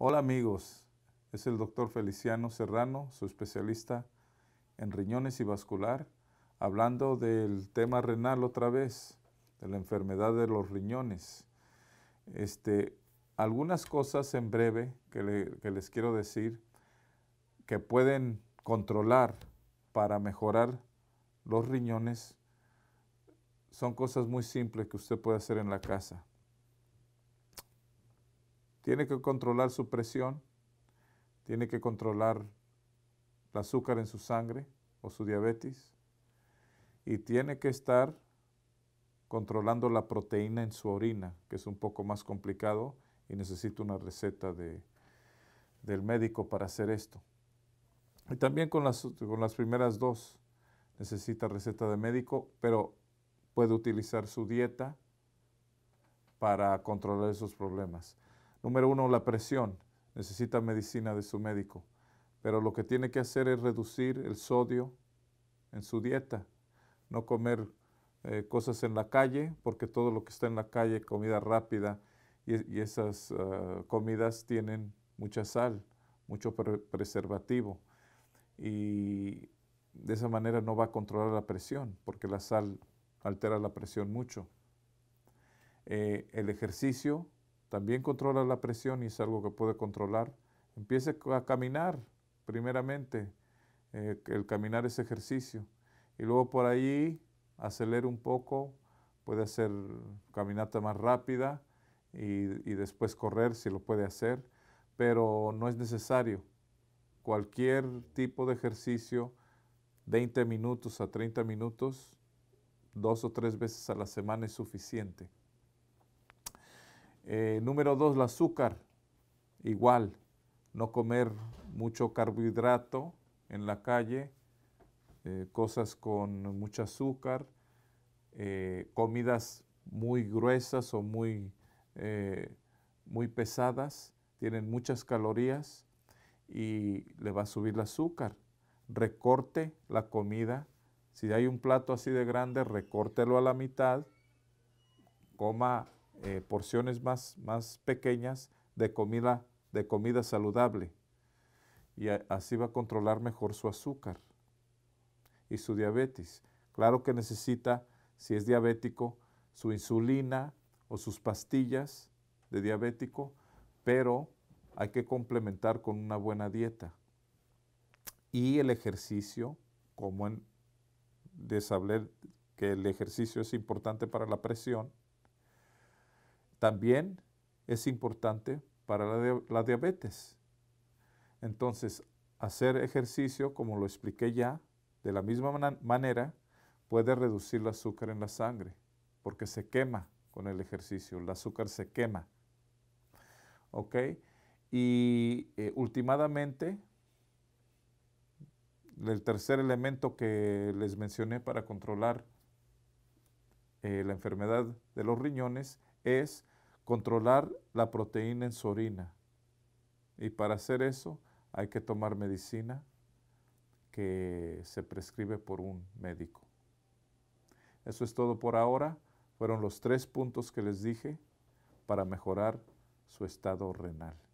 Hola amigos, es el doctor Feliciano Serrano, su especialista en riñones y vascular, hablando del tema renal otra vez, de la enfermedad de los riñones. Este, algunas cosas en breve que les quiero decir que pueden controlar para mejorar los riñones son cosas muy simples que usted puede hacer en la casa. Tiene que controlar su presión, tiene que controlar el azúcar en su sangre o su diabetes y tiene que estar controlando la proteína en su orina, que es un poco más complicado y necesita una receta del médico para hacer esto. Y también con las, con las primeras dos necesita receta de médico, pero puede utilizar su dieta para controlar esos problemas. Número uno, la presión. Necesita medicina de su médico. Pero lo que tiene que hacer es reducir el sodio en su dieta. No comer eh, cosas en la calle, porque todo lo que está en la calle, comida rápida, y, esas ah, comidas tienen mucha sal, mucho preservativo. Y de esa manera no va a controlar la presión, porque la sal altera la presión mucho. Eh, el ejercicio, también controla la presión y es algo que puede controlar. Empiece a caminar primeramente. Eh, el caminar es ejercicio. Y luego por ahí acelere un poco. Puede hacer caminata más rápida y, y después correr si lo puede hacer. Pero no es necesario. Cualquier tipo de ejercicio, 20 minutos a 30 minutos, dos o tres veces a la semana es suficiente. Eh, número dos, el azúcar. Igual, no comer mucho carbohidrato en la calle, eh, cosas con mucho azúcar, eh, comidas muy gruesas o muy, muy pesadas, tienen muchas calorías y le va a subir el azúcar. Recorte la comida. Si hay un plato así de grande, recórtelo a la mitad, coma eh, porciones más, más pequeñas de comida, de comida saludable. Y así va a controlar mejor su azúcar y su diabetes. Claro que necesita, si es diabético, su insulina o sus pastillas de diabético, pero hay que complementar con una buena dieta. Y el ejercicio, como en, les que el ejercicio es importante para la presión, también es importante para la, diabetes. Entonces, hacer ejercicio, como lo expliqué ya, de la misma manera, puede reducir el azúcar en la sangre, porque se quema con el ejercicio, el azúcar se quema. ¿Ok? Y eh, últimamente, el tercer elemento que les mencioné para controlar eh, la enfermedad de los riñones es controlar la proteína en su orina. Y para hacer eso hay que tomar medicina que se prescribe por un médico. Eso es todo por ahora. Fueron los tres puntos que les dije para mejorar su estado renal.